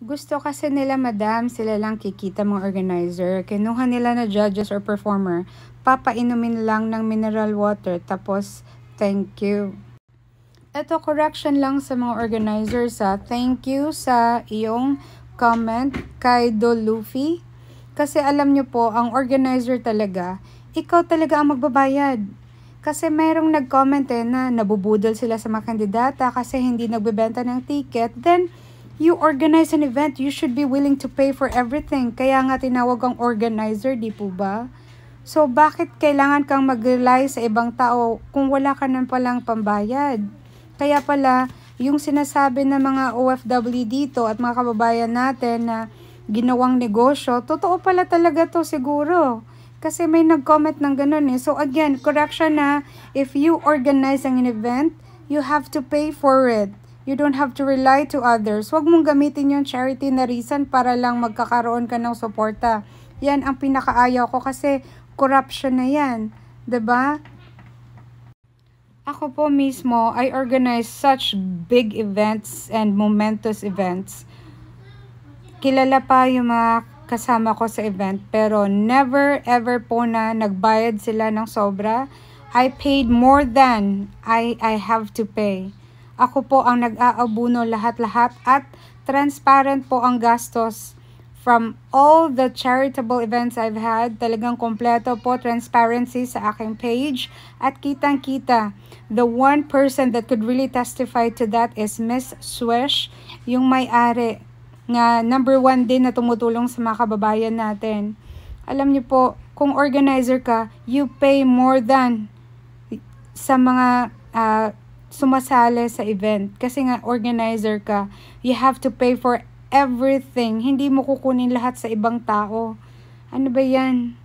Gusto kasi nila madam, sila lang kikita mga organizer. Kinuha nila na judges or performer. Papainumin lang ng mineral water tapos thank you. Ito correction lang sa mga organizer sa thank you sa iyong comment kay Do Luffy. Kasi alam nyo po, ang organizer talaga, ikaw talaga ang magbabayad. Kasi mayroong nag-comment eh na nabubudol sila sa mga kandidata kasi hindi nagbebenta ng ticket. Then, you organize an event, you should be willing to pay for everything. Kaya nga tinawag ang organizer, di po ba? So, bakit kailangan kang mag-rely sa ibang tao kung wala ka nang palang pambayad? Kaya pala, yung sinasabi ng mga OFW dito at mga kababayan natin na ginawang negosyo, totoo pala talaga to siguro. Kasi may nag-comment ng ganun eh. So again, correction na, if you organize an event, you have to pay for it. You don't have to rely to others. Huwag mong gamitin yung charity na reason para lang magkakaroon ka ng suporta. Yan ang pinakaayaw ko kasi corruption na yan. ba? Diba? Ako po mismo, I organize such big events and momentous events. Kilala pa yung mga kasama ko sa event pero never ever po na nagbayad sila ng sobra. I paid more than I I have to pay. Ako po ang nag-aabuno lahat-lahat at transparent po ang gastos. From all the charitable events I've had, talagang kompleto po transparency sa aking page at kitang-kita. The one person that could really testify to that is Miss Swish, yung may-ari nga number one din na tumutulong sa mga kababayan natin. Alam niyo po, kung organizer ka, you pay more than sa mga uh, sumasali sa event. Kasi nga, organizer ka. You have to pay for everything. Hindi mo kukunin lahat sa ibang tao. Ano ba yan?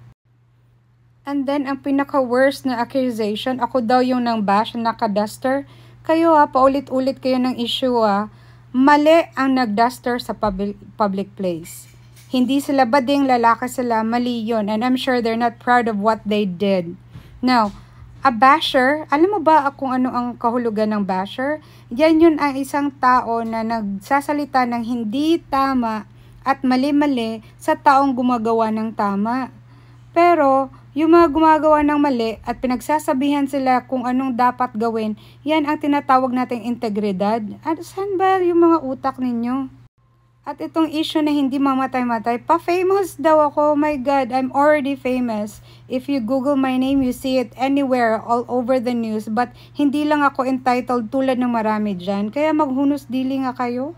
And then, ang pinaka-worst na accusation, ako daw yung nang bash na kaduster Kayo ha, ah, paulit-ulit kayo ng issue ha. Ah. Mali ang nagduster sa public, public place. Hindi sila bading lalaki sila, mali yon And I'm sure they're not proud of what they did. Now, A basher, alam mo ba kung ano ang kahulugan ng basher? Yan yun ang isang tao na nagsasalita ng hindi tama at mali-mali sa taong gumagawa ng tama. Pero, yung mga gumagawa ng mali at pinagsasabihan sila kung anong dapat gawin, yan ang tinatawag nating integridad. At saan ba yung mga utak ninyo? At itong issue na hindi mamatay-matay, pa-famous daw ako. Oh my God, I'm already famous. If you Google my name, you see it anywhere, all over the news. But hindi lang ako entitled tulad ng marami dyan. Kaya maghunos dili nga kayo.